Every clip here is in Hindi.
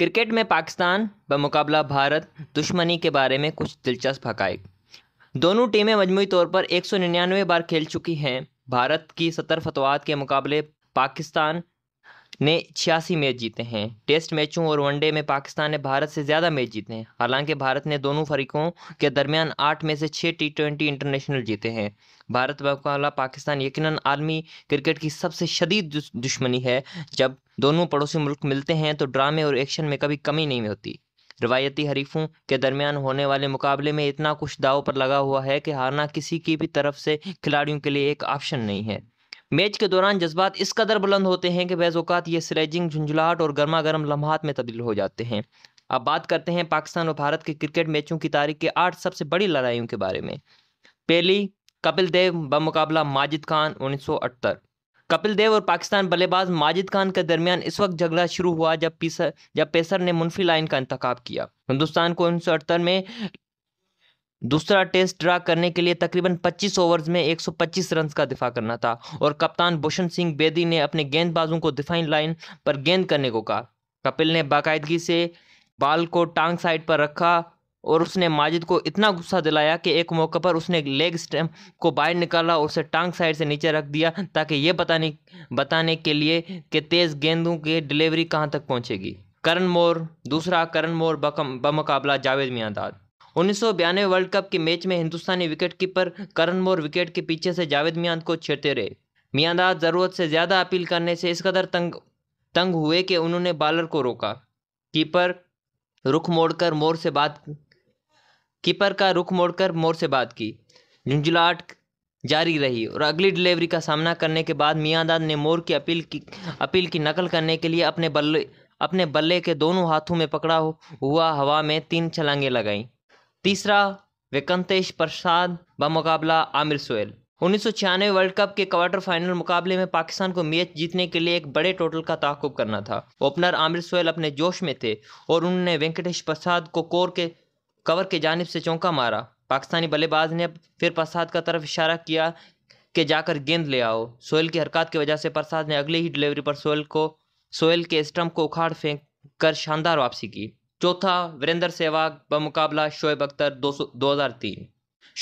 क्रिकेट में पाकिस्तान बमुकाबला भारत दुश्मनी के बारे में कुछ दिलचस्प हक़ दोनों टीमें मजमू तौर पर एक बार खेल चुकी हैं भारत की सत्तर फतवाहत के मुकाबले पाकिस्तान ने छियासी मैच जीते हैं टेस्ट मैचों और वनडे में पाकिस्तान ने भारत से ज़्यादा मैच जीते हैं हालांकि भारत ने दोनों फरीकों के दरमियान आठ में से छः टी ट्वेंटी इंटरनेशनल जीते हैं भारत मुकाबला पाकिस्तान यकीनन आलमी क्रिकेट की सबसे शदीद दुश्मनी है जब दोनों पड़ोसी मुल्क मिलते हैं तो ड्रामे और एक्शन में कभी कमी नहीं होती रिवायती हरीफों के दरमियान होने वाले मुकाबले में इतना कुछ दाव पर लगा हुआ है कि हारना किसी की भी तरफ से खिलाड़ियों के लिए एक ऑप्शन नहीं है मैच के दौरान जज्बात इस कदर बुलंद होते हैं कि बेज़ात ये स्लेजिंग झुंझुलाहट और गर्मा गर्म लम्हात में तब्दील हो जाते हैं अब बात करते हैं पाकिस्तान और भारत के क्रिकेट मैचों की तारीख के आठ सबसे बड़ी लड़ाइयों के बारे में पहली कपिल देव बमुकाबला माजिद खान उन्नीस कपिल देव और पाकिस्तान बल्लेबाज माजिद खान के दरमियान इस वक्त झगड़ा शुरू हुआ जब पीसर जब पेसर ने मुनफी लाइन का इंतखब किया हिंदुस्तान को उन्नीस में दूसरा टेस्ट ड्रा करने के लिए तकरीबन 25 ओवर्स में 125 रन का दिफा करना था और कप्तान भूषण सिंह बेदी ने अपने गेंदबाजों को दिफाइन लाइन पर गेंद करने को कहा कपिल ने बाकायदगी से बाल को टांग साइड पर रखा और उसने माजिद को इतना गुस्सा दिलाया कि एक मौके पर उसने लेग स्टम्प को बाहर निकाला और उसे टांग साइड से नीचे रख दिया ताकि ये बताने बताने के लिए कि तेज़ गेंदों की डिलीवरी कहाँ तक पहुँचेगी करण मोर दूसरा करण मोर बमकाबला जावेद मियांदाद उन्नीस वर्ल्ड कप के मैच में हिंदुस्तानी wicket keeper Karan More wicket के पीछे से जावेद मियांद को छेड़ते रहे मियांदाद ज़रूरत से ज़्यादा अपील करने से इस कदर तंग तंग हुए कि उन्होंने बॉलर को रोका कीपर रुख मोड़कर मोर से बात कीपर का रुख मोड़कर मोर से बात की झुंझुलाट जारी रही और अगली डिलीवरी का सामना करने के बाद मियांदाद ने मोर की अपील की अपील की नकल करने के लिए अपने बल्ले अपने बल्ले के दोनों हाथों में पकड़ा हुआ हवा में तीन छलांगे लगाईं तीसरा वेकंतेश प्रसाद बमुकाबला आमिर सोएल उन्नीस वर्ल्ड कप के क्वार्टर फाइनल मुकाबले में पाकिस्तान को मैच जीतने के लिए एक बड़े टोटल का ताकुब करना था ओपनर आमिर सोहेल अपने जोश में थे और उन्होंने वेंकटेश प्रसाद को कोर के कवर के जानब से चौंका मारा पाकिस्तानी बल्लेबाज ने फिर प्रसाद का तरफ इशारा किया कि जाकर गेंद ले आओ सोहेल की हरकत की वजह से प्रसाद ने अगले ही डिलीवरी पर सोहेल को सोहेल के स्टम्प को उखाड़ फेंक कर शानदार वापसी की चौथा वीरेंद्र सहवाग बमुकाबला शोएब अख्तर दो सौ दो हज़ार तीन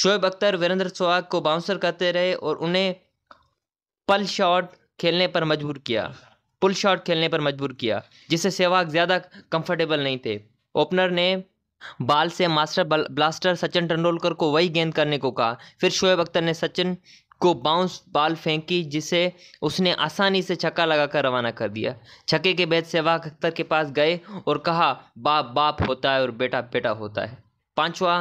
शोएब अख्तर वीरेंद्र सहवाग को बाउंसर करते रहे और उन्हें पल शॉट खेलने पर मजबूर किया पुल शॉट खेलने पर मजबूर किया जिससे सहवाग ज़्यादा कंफर्टेबल नहीं थे ओपनर ने बाल से मास्टर ब्लास्टर सचिन तेंदुलकर को वही गेंद करने को कहा फिर शोएब अख्तर ने सचिन को बाउंस बाल फेंकी जिसे उसने आसानी से छक्का लगाकर रवाना कर दिया छक्के के बाद सहवाग अख्तर के पास गए और कहा बाप बाप होता है और बेटा बेटा होता है पांचवा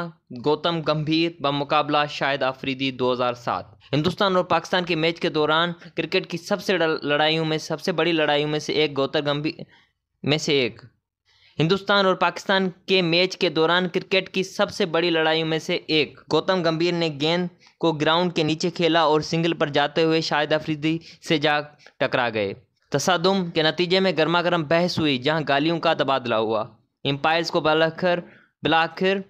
गौतम गंभीर बमुकाबला शाहिद आफरीदी 2007 हिंदुस्तान और पाकिस्तान के मैच के दौरान क्रिकेट की सबसे लड़ाइयों में सबसे बड़ी लड़ाइयों में से एक गौतम गंभीर में से एक हिंदुस्तान और पाकिस्तान के मैच के दौरान क्रिकेट की सबसे बड़ी लड़ाइयों में से एक गौतम गंभीर ने गेंद को ग्राउंड के नीचे खेला और सिंगल पर जाते हुए शाहिद अफरीदी से जा टकरा गए तसादुम के नतीजे में गर्मा गर्म बहस हुई जहां गालियों का तबादला हुआ एम्पायर्स को बलाखर बलाखिर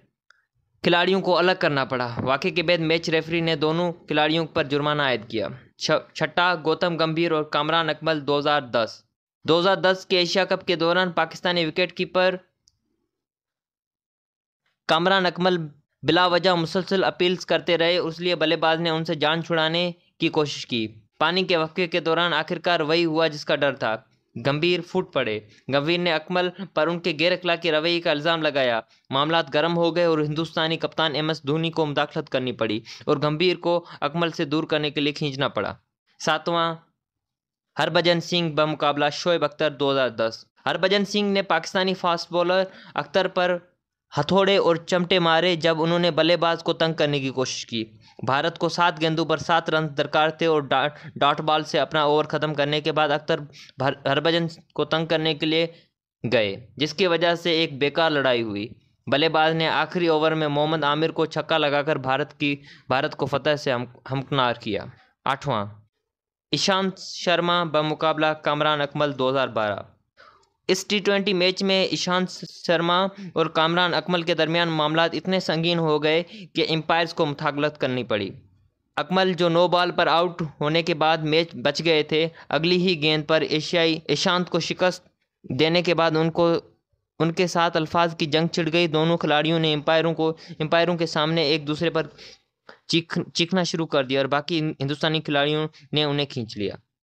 खिलाड़ियों को अलग करना पड़ा वाक़े के बाद मैच रेफरी ने दोनों खिलाड़ियों पर जुर्माना आयद किया छठा गौतम गंभीर और कामरान अकमल 2010 2010 के एशिया कप के दौरान पाकिस्तानी कीपर कमरान अकमल बिलावजह मुसलसल अपील्स करते रहे इसलिए बल्लेबाज ने उनसे जान छुड़ाने की कोशिश की पानी के वक्के के दौरान आखिरकार वही हुआ जिसका डर था गंभीर फूट पड़े गंभीर ने अकमल पर उनके गैर अखलाकी रवैये का इल्ज़ाम लगाया मामला गर्म हो गए और हिंदुस्तानी कप्तान एम एस धोनी को मुदाखलत करनी पड़ी और गंभीर को अकमल से दूर करने के लिए खींचना पड़ा सातवां हरभजन सिंह मुकाबला शोएब अख्तर 2010 हरभजन सिंह ने पाकिस्तानी फास्ट बॉलर अख्तर पर हथौड़े और चमटे मारे जब उन्होंने बल्लेबाज को तंग करने की कोशिश की भारत को सात गेंदों पर सात रन दरकार थे और डॉट डा, बॉल से अपना ओवर ख़त्म करने के बाद अख्तर हरभजन को तंग करने के लिए गए जिसकी वजह से एक बेकार लड़ाई हुई बल्लेबाज ने आखिरी ओवर में मोहम्मद आमिर को छक्का लगाकर भारत की भारत को फतह से हम हमकनार किया आठवां ईशांत शर्मा बमुकाबला कामरान अकमल 2012 इस टी ट्वेंटी मैच में ईशांत शर्मा और कामरान अकमल के दरमियान मामला इतने संगीन हो गए कि एम्पायर्स को मुथागलत करनी पड़ी अकमल जो नो बॉल पर आउट होने के बाद मैच बच गए थे अगली ही गेंद पर एशियाई ईशांत को शिकस्त देने के बाद उनको उनके साथ अल्फाज की जंग छिड़ गई दोनों खिलाड़ियों ने एम्पायरों को एम्पायरों के सामने एक दूसरे पर चीख चीखना शुरू कर दिया और बाकी हिंदुस्तानी खिलाड़ियों ने उन्हें खींच लिया